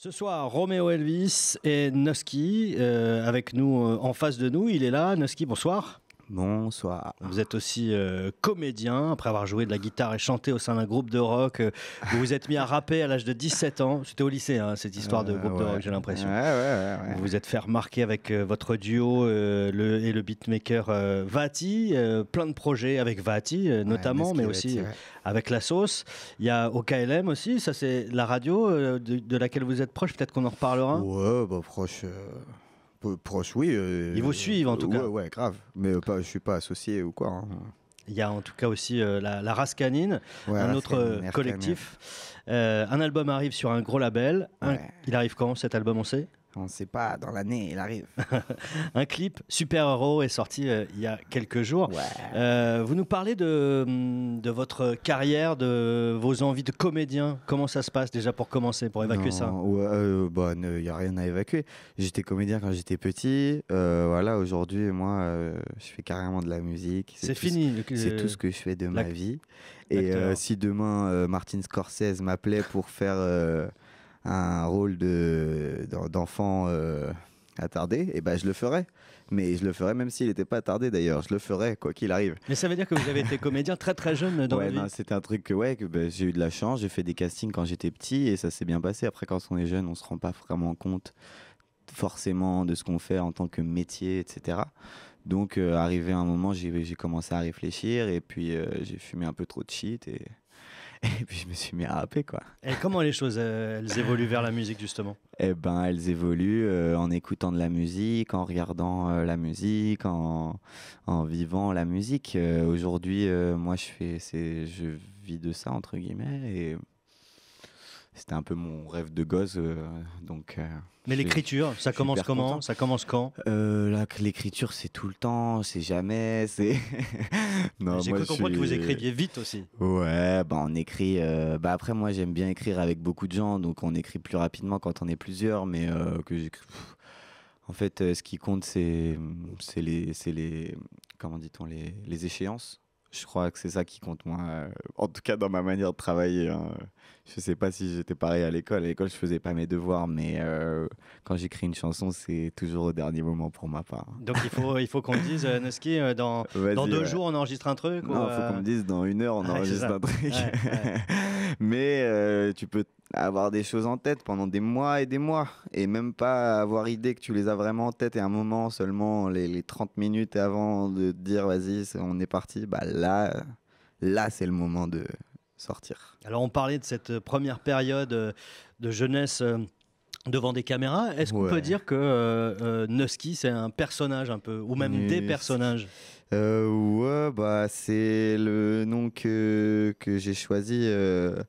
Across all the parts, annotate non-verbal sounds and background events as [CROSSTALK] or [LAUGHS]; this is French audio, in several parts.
Ce soir, Romeo Elvis et Noski, euh, avec nous, euh, en face de nous, il est là. Noski, bonsoir. Bonsoir. Vous êtes aussi euh, comédien, après avoir joué de la guitare et chanté au sein d'un groupe de rock. Euh, vous vous êtes mis à rapper à l'âge de 17 ans. C'était au lycée, hein, cette histoire de euh, groupe de rock, j'ai l'impression. vous vous êtes fait remarquer avec votre duo et le beatmaker Vati. plein de projets avec Vati, notamment, mais aussi avec La Sauce. Il y a au KLM aussi, ça c'est la radio de, laquelle vous êtes proche. Peut-être qu'on en reparlera. Ouais, bah, proche. Proche, oui. Il euh, Ils vous suivent en tout cas. Ouais, grave. Mais je euh, pas, je suis pas associé ou quoi. Hein. Il y a en tout cas aussi euh, la, la, race canine, un autre collectif. un album arrive sur un gros label. il arrive quand cet album, on sait on ne sait pas, dans l'année, il arrive. [LAUGHS] un clip super-héros est sorti euh, il y a quelques jours. Euh, vous nous parlez mm, de, votre carrière, de vos envies de comédien. Comment ça se passe déjà pour commencer, pour évacuer ça Il euh, bah, n'y a rien à évacuer. J'étais comédien quand j'étais petit. voilà, aujourd'hui, moi, je fais carrément de la musique. C'est fini. C'est tout ce que je fais de ma vie. Et si demain, Martin Scorsese m'appelait pour faire un rôle d'enfant euh, attardé, et eh ben je le ferais. Mais je le ferais même s'il n'était pas attardé d'ailleurs, je le ferais quoi qu'il arrive. Mais ça veut dire que vous avez été [LAUGHS] comédien très très jeune dans ouais, C'est un truc que, ouais, que ben, j'ai eu de la chance, j'ai fait des castings quand j'étais petit et ça s'est bien passé. Après quand on est jeune, on se rend pas vraiment compte forcément de ce qu'on fait en tant que métier, etc. Donc euh, arrivé un moment, j'ai commencé à réfléchir et puis euh, j'ai fumé un peu trop de shit et... [LAUGHS] Et puis je me suis mis à rapper quoi. Et comment les choses euh, elles évoluent vers la musique justement Eh ben elles évoluent euh, en écoutant de la musique, en regardant euh, la musique, en, en, vivant la musique. Aujourd'hui moi je fais je vis de ça entre guillemets et c'était un peu mon rêve de gosse. Euh, donc, euh, Mais l'écriture, ça commence comment Ça commence quand euh, l'écriture, c'est tout le temps, c'est jamais. C'est. [LAUGHS] J'ai compris que vous écriviez vite aussi. Ouais, bah on écrit. Bah, après, moi, j'aime bien écrire avec beaucoup de gens, donc on écrit plus rapidement quand on est plusieurs, mais En fait, ce qui compte, c'est les, comment dit-on, les échéances. Je crois que c'est ça qui compte moins euh, en tout cas dans ma manière de travailler. je hein. Je sais pas si j'étais pareil à l'école. À l'école, je faisais pas mes devoirs, mais euh, quand j'écris une chanson, c'est toujours au dernier moment pour ma part. Donc il faut, il faut qu'on me dise, euh, Noski, dans, dans, deux jours, on enregistre un truc Non, il faut qu'on me dise, dans une heure, on enregistre un truc. [LAUGHS] mais euh, tu peux avoir des choses en tête pendant des mois et des mois et même pas avoir idée que tu les as vraiment en tête et un moment seulement les, 30 minutes avant de dire vas-y on est parti bah là là c'est le moment de sortir alors on parlait de cette première période euh, de jeunesse euh, devant des caméras est-ce qu'on peut dire que euh, c'est un personnage un peu ou même des personnages euh, ouais, bah, c'est le nom que, que j'ai choisi euh,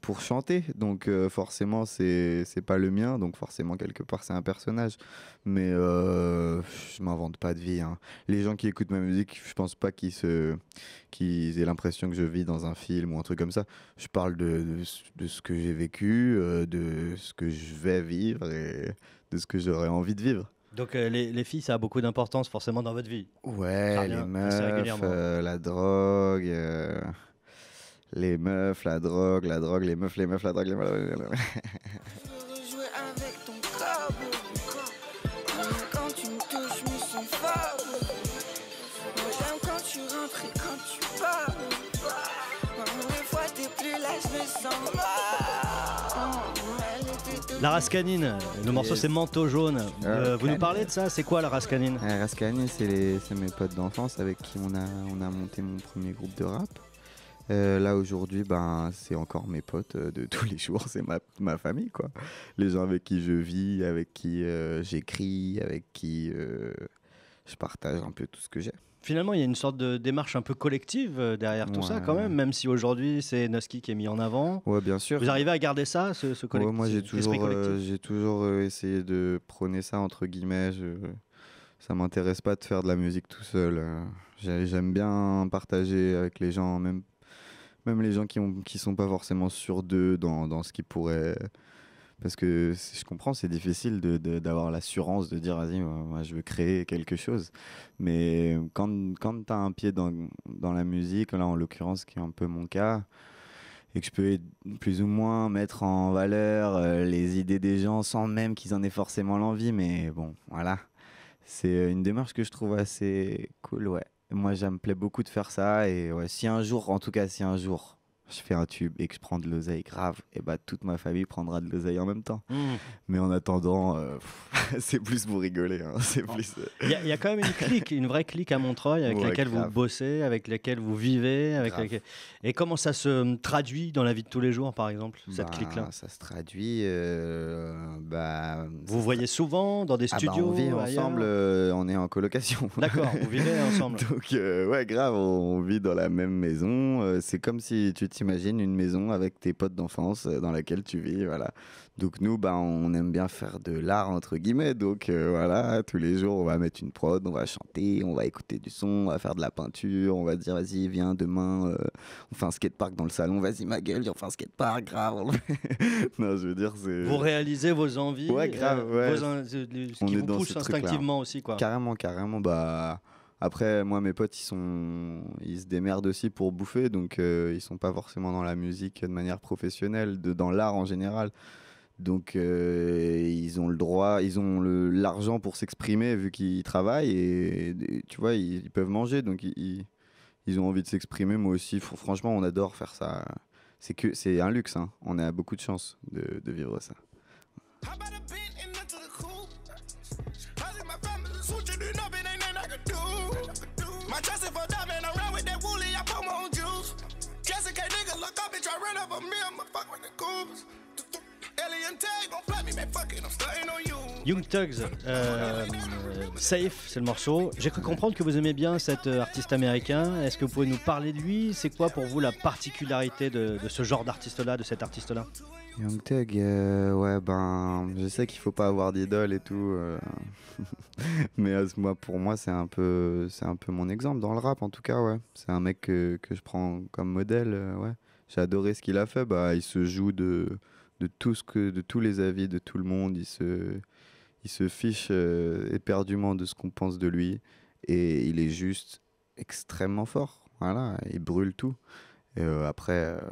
pour chanter. Donc euh, forcément, c'est pas le mien. Donc forcément, quelque part, c'est un personnage. Mais euh, je m'invente pas de vie. Hein. Les gens qui écoutent ma musique, je pense pas qu'ils qu'ils aient l'impression que je vis dans un film ou un truc comme ça. Je parle de, de, ce que j'ai vécu, de ce que je vais vivre et de ce que j'aurais envie de vivre. Donc euh, les, les, filles, ça a beaucoup d'importance forcément dans votre vie. Ouais, les meufs, euh, la drogue, euh, les meufs, la drogue, la drogue, les meufs, les meufs, la drogue, les meufs. Quand tu quand tu pars, pour des fois t'es plus là, je me sens pas la Rascanine, le morceau c'est Manteau jaune. Ah, euh, vous nous parlez de ça C'est quoi la Rascanine La Rascanine c'est mes potes d'enfance avec qui on a, on a monté mon premier groupe de rap. Euh, là aujourd'hui, ben, c'est encore mes potes euh, de tous les jours, c'est ma, famille, quoi. Les gens avec qui je vis, avec qui j'écris, avec qui je partage un peu tout ce que j'ai. Finalement, il y a une sorte de démarche un peu collective euh, derrière tout ça, quand même, même si aujourd'hui c'est Noski qui est mis en avant. Ouais, bien sûr. Vous arrivez à garder ça, ce, collectif Moi, euh, j'ai toujours, j'ai euh, toujours essayé de prôner ça, entre guillemets. Ça Ça m'intéresse pas de faire de la musique tout seul. J'aime bien partager avec les gens, même, même les gens qui, ne sont pas forcément sûrs d'eux dans, dans ce qui pourrait... Parce que je comprends, c'est difficile d'avoir l'assurance de dire, vas-y, moi, je veux créer quelque chose. Mais quand, quand tu as un pied dans, dans, la musique, là en l'occurrence, qui est un peu mon cas, et que je peux plus ou moins mettre en valeur euh, les idées des gens sans même qu'ils en aient forcément l'envie. Mais bon, voilà. C'est euh, une démarche que je trouve assez cool, ouais. Moi, j'aime plaît beaucoup de faire ça. Et si un jour, en tout cas, si un jour, je fais un tube et que je prends de l'oseille grave, et bah toute ma famille prendra de l'oseille en même temps. Mmh. Mais en attendant, euh, [LAUGHS] c'est plus pour rigoler. Hein, euh, Il y, a quand même une clique, une vraie clique à Montreuil avec laquelle vous bossez, avec laquelle vous vivez, avec Et comment ça se traduit dans la vie de tous les jours, par exemple, cette bah, clique-là Ça se traduit. Euh, bah, vous voyez souvent dans des ah bah, studios. on vit ensemble. on est en colocation. [LAUGHS] D'accord. Vous vivez ensemble. Donc ouais, grave. On vit dans la même maison. c'est comme si tu t'imagines une maison avec tes potes d'enfance euh, dans laquelle tu vis, voilà. Donc nous, bah, on aime bien faire de l'art entre guillemets, donc euh, voilà, tous les jours on va mettre une prod, on va chanter, on va écouter du son, on va faire de la peinture, on va dire vas-y viens demain, euh, on fait un skatepark dans le salon, vas-y ma gueule, on fait un skatepark, grave. [LAUGHS] non, je veux dire c'est. Vous réalisez vos envies, ouais, grave, ouais. ce qui vous pousse instinctivement aussi quoi. Carrément, carrément, bah après, moi, mes potes, ils, sont... ils se démerdent aussi pour bouffer, donc ils euh, ils sont pas forcément dans la musique de manière professionnelle, de... dans l'art en général. Donc euh, ils ont le droit, ils ont l'argent pour s'exprimer vu qu'ils travaillent et, tu vois, ils, peuvent manger, donc ils, ont envie de s'exprimer. Moi aussi, franchement, on adore faire ça. C'est que un luxe, hein. on a beaucoup de chance de vivre ça. Young Tugs, euh, Safe, c'est le morceau. J'ai cru comprendre que vous aimez bien cet euh, artiste américain. Est-ce que vous pouvez nous parler de lui C'est quoi pour vous la particularité de, ce genre d'artiste-là, de cet artiste-là Young Thug, euh, ouais, ben, je sais qu'il faut pas avoir d'idole et tout, [LAUGHS] mais moi, pour moi, c'est un peu, c'est un peu mon exemple dans le rap, en tout cas, ouais. C'est un mec que, que je prends comme modèle, ouais j'ai adoré ce qu'il a fait. Bah, il se joue de, de, tout ce que, de tous les avis de tout le monde. Il se, il se fiche euh, éperdument de ce qu'on pense de lui. Et il est juste extrêmement fort. Voilà, il brûle tout. Et euh, après, moi, euh,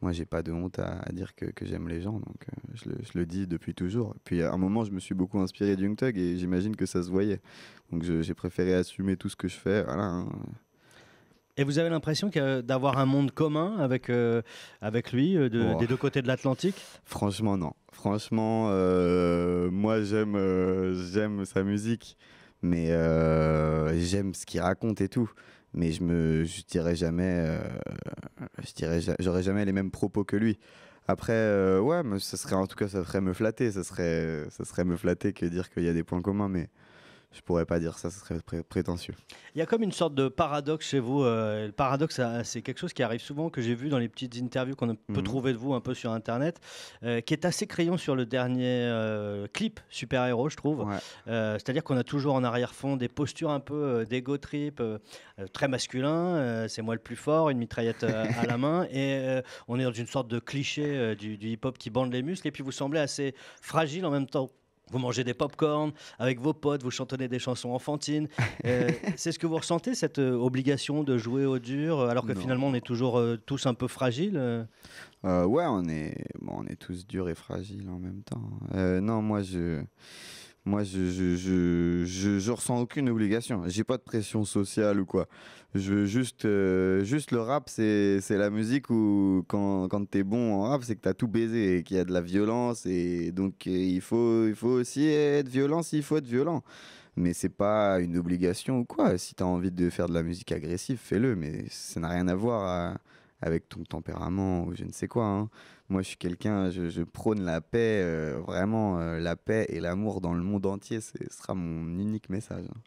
moi, j'ai pas de honte à, dire que, que j'aime les gens. Donc, je le, je, le, dis depuis toujours. puis, à un moment, je me suis beaucoup inspiré de Thug et j'imagine que ça se voyait. Donc, j'ai préféré assumer tout ce que je fais. Voilà. Hein. Et vous avez l'impression d'avoir un monde commun avec, euh, avec lui, euh, des deux côtés de l'Atlantique Franchement, non. Franchement, euh, moi, j'aime j'aime sa musique, mais j'aime ce qu'il raconte et tout. Mais je me je dirais jamais, je dirais, j'aurais jamais les mêmes propos que lui. Après, ouais, mais ça serait, en tout cas, ça serait me flatter. Ça serait, ça serait me flatter que dire qu'il y a des points communs, mais je pourrais pas dire ça, ce serait prétentieux. Il y a comme une sorte de paradoxe chez vous. Euh, le paradoxe, c'est quelque chose qui arrive souvent, que j'ai vu dans les petites interviews qu'on peut mhm. trouver de vous un peu sur Internet, euh, qui est assez crayon sur le dernier euh, clip Super Héros, je trouve. C'est-à-dire qu'on a toujours en arrière-fond des postures un peu d'ego trip, très masculin, c'est moi le plus fort, une mitraillette à la main, et on est dans une sorte de cliché du, du hip-hop qui bande les muscles, et puis vous semblez assez fragile en même temps vous mangez des pop-corn avec vos potes, vous chantonnez des chansons enfantines. [LAUGHS] Euh, c'est ce que vous ressentez, cette euh, obligation de jouer au dur, euh, alors que finalement on est toujours tous un peu fragiles Ouais, on est, bon, on est tous durs et fragiles en même temps. Hein. non, moi je. Moi, je je, je, je, ressens aucune obligation. J'ai pas de pression sociale ou quoi. Je juste, euh, juste le rap, c'est la musique où quand, quand t'es bon en rap, c'est que t'as tout baisé et qu'il y a de la violence et donc euh, il faut, il faut aussi être violent s'il faut être violent. Mais c'est pas une obligation ou quoi. Si t'as envie de faire de la musique agressive, fais-le. Mais ça n'a rien à voir à avec ton tempérament ou je ne sais quoi. Hein. Moi, je suis quelqu'un, je, prône la paix, euh, vraiment euh, la paix et l'amour dans le monde entier. Ce sera mon unique message. Hein.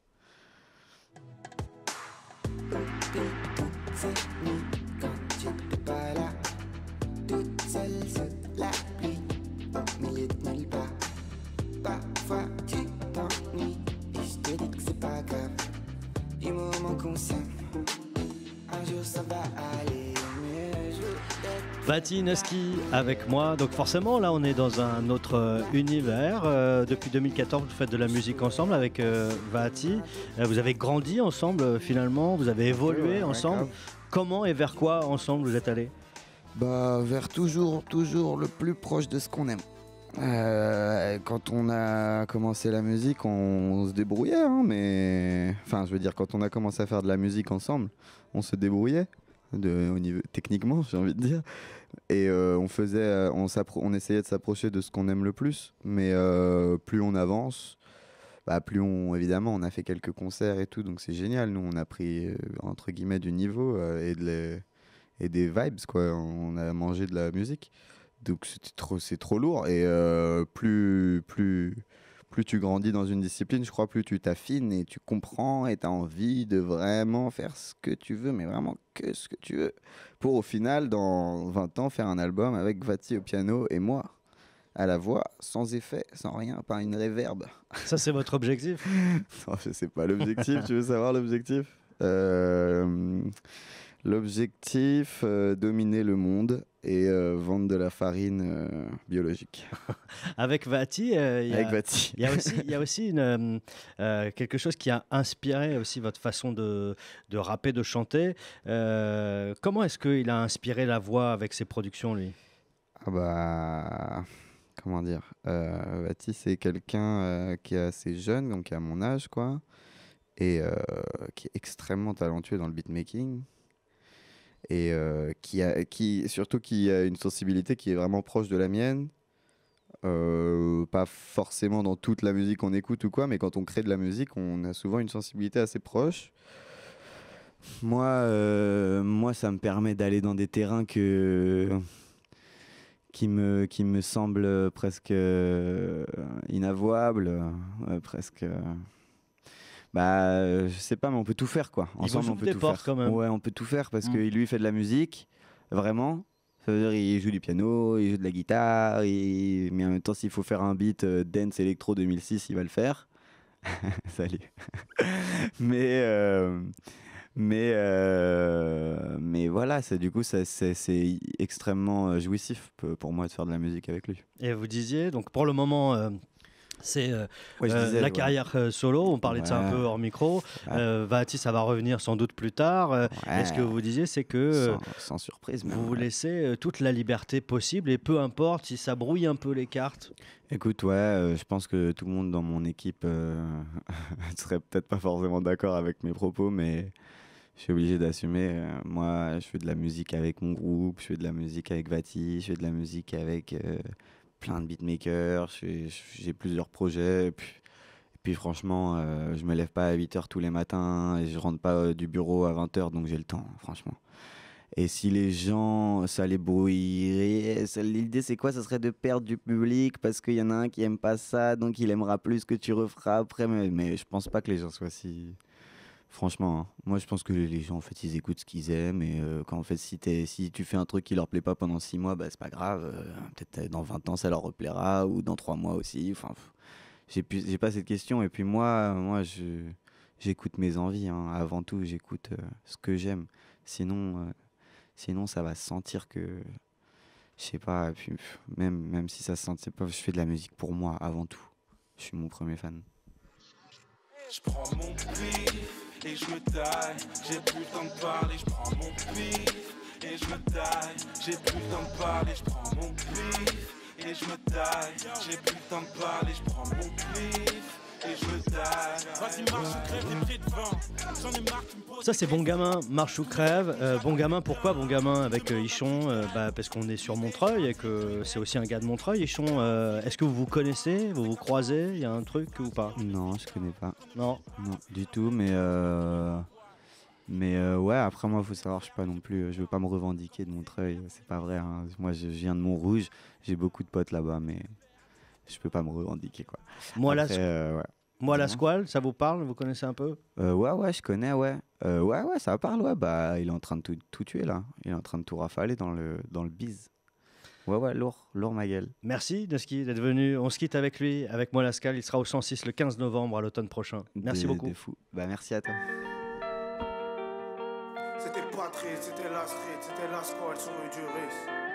Vatineski avec moi. Donc forcément, là, on est dans un autre euh, univers. Euh, depuis 2014, vous faites de la musique ensemble avec euh, Vati. vous avez grandi ensemble, finalement. Vous avez évolué ensemble. Comment et vers quoi ensemble vous êtes allés bah, Vers toujours, toujours le plus proche de ce qu'on aime. quand on a commencé la musique, on, se débrouillait, hein, mais enfin, je veux dire, quand on a commencé à faire de la musique ensemble, on se débrouillait, techniquement, j'ai envie de dire. Et euh, on, faisait, euh, on, essayait de s'approcher de ce qu'on aime le plus, mais euh, plus on avance, bah, plus on, évidemment, on a fait quelques concerts et tout, donc c'est génial. Nous, on a pris, entre guillemets, du niveau et, de et des vibes, quoi. On a mangé de la musique. Donc c'est trop, trop lourd. Et plus, plus, plus tu grandis dans une discipline, je crois, plus tu t'affines et tu comprends et tu as envie de vraiment faire ce que tu veux, mais vraiment que ce que tu veux. Pour au final, dans 20 ans, faire un album avec Vati au piano et moi à la voix, sans effet, sans rien, par une réverbe. [LAUGHS] Ça, c'est votre objectif [LAUGHS] Non, je pas l'objectif. tu veux savoir l'objectif euh, L'objectif, euh, dominer le monde et euh, vendre de la farine euh, biologique. [LAUGHS] Euh, avec Vati, il y a aussi, y a aussi quelque chose qui a inspiré aussi votre façon de, rapper, de chanter. comment est-ce qu'il a inspiré la voix avec ses productions, lui ah bah, Comment dire Vati, c'est quelqu'un qui est assez jeune, donc à mon âge, quoi, et qui est extrêmement talentueux dans le beatmaking et euh, qui, a, qui surtout qui a une sensibilité qui est vraiment proche de la mienne. Euh, pas forcément dans toute la musique qu'on écoute ou quoi, mais quand on crée de la musique, on a souvent une sensibilité assez proche. Moi, euh, moi ça me permet d'aller dans des terrains que, qui, me, qui me semblent presque inavouables, presque bah, euh, je sais pas, mais on peut tout faire quoi. Ensemble, on peut tout faire. Ouais, on peut tout faire parce qu'il que mm. lui fait de la musique, vraiment. Ça veut dire il joue du piano, il joue de la guitare, mais en même temps, s'il faut faire un beat euh, dance électro 2006, il va le faire. [LAUGHS] Salut. [LAUGHS] mais euh, mais mais voilà, c'est du coup, c'est extrêmement jouissif pour moi de faire de la musique avec lui. Et vous disiez donc pour le moment c'est euh, euh, la carrière euh, solo. On parlait de ça un peu hors micro. Ah. Vati, ça va revenir sans doute plus tard. Et ce que vous disiez, c'est que sans, surprise, vous vous laissez toute la liberté possible et peu importe si ça brouille un peu les cartes. Écoute, ouais, je pense que tout le monde dans mon équipe [LAUGHS] serait peut-être pas forcément d'accord avec mes propos, mais je suis obligé d'assumer. moi, je fais de la musique avec mon groupe, je fais de la musique avec Vati, je fais de la musique avec plein de beatmakers, j'ai plusieurs projets. Et puis, puis franchement, je euh, je me lève pas à 8h tous les matins et je rentre pas euh, du bureau à 20h, donc j'ai le temps, franchement. Et si les gens, ça les brouillerait, l'idée c'est quoi Ça serait de perdre du public parce qu'il y en a un qui aime pas ça, donc il aimera plus ce que tu referas après. Mais, mais je pense pas que les gens soient si, Franchement, hein. moi je pense que les gens en fait ils écoutent ce qu'ils aiment et euh, quand en fait si, si tu fais un truc qui leur plaît pas pendant six mois, bah c'est pas grave, euh, peut-être euh, dans 20 ans ça leur plaira ou dans trois mois aussi. Enfin, j'ai pas cette question et puis moi moi je j'écoute mes envies hein. avant tout, j'écoute ce que j'aime. Sinon sinon ça va sentir que je sais pas même même si ça se c'est pas, je fais de la musique pour moi avant tout. Je suis mon premier fan. Je prends mon et je me taille. J'ai plus le temps de parler, je prends mon pif et je me taille. J'ai plus le temps de parler, je prends mon pif et je me taille. J'ai plus le temps de parler, je prends mon pif ça, c'est Bon Gamin, marche ou crève. Euh, bon Gamin, pourquoi Bon Gamin avec euh, Ichon euh, bah, Parce qu'on est sur Montreuil et que c'est aussi un gars de Montreuil. Ichon, est-ce que vous vous connaissez Vous vous croisez Il y a un truc ou pas Non, je connais pas. Non Non, du tout, mais. Mais ouais, après moi, il faut savoir, je ne pas non plus, je veux pas me revendiquer de Montreuil, c'est pas vrai. Hein. Moi, je viens de Montrouge, j'ai beaucoup de potes là-bas, mais je peux pas me revendiquer quoi. Moi la euh, Moi la squale, ça vous parle Vous connaissez un peu euh, Ouais ouais, je connais ouais. Euh, ouais ouais, ça parle ouais. Bah il est en train de tout, tuer là. Il est en train de tout rafaler dans le dans le bise. Ouais ouais, lourd, lourd ma gueule. Merci de ski d'être venu. On se quitte avec lui, avec moi la Il sera au 106 le 15 novembre à l'automne prochain. Merci beaucoup. De fou. Bah merci à toi. C'était c'était c'était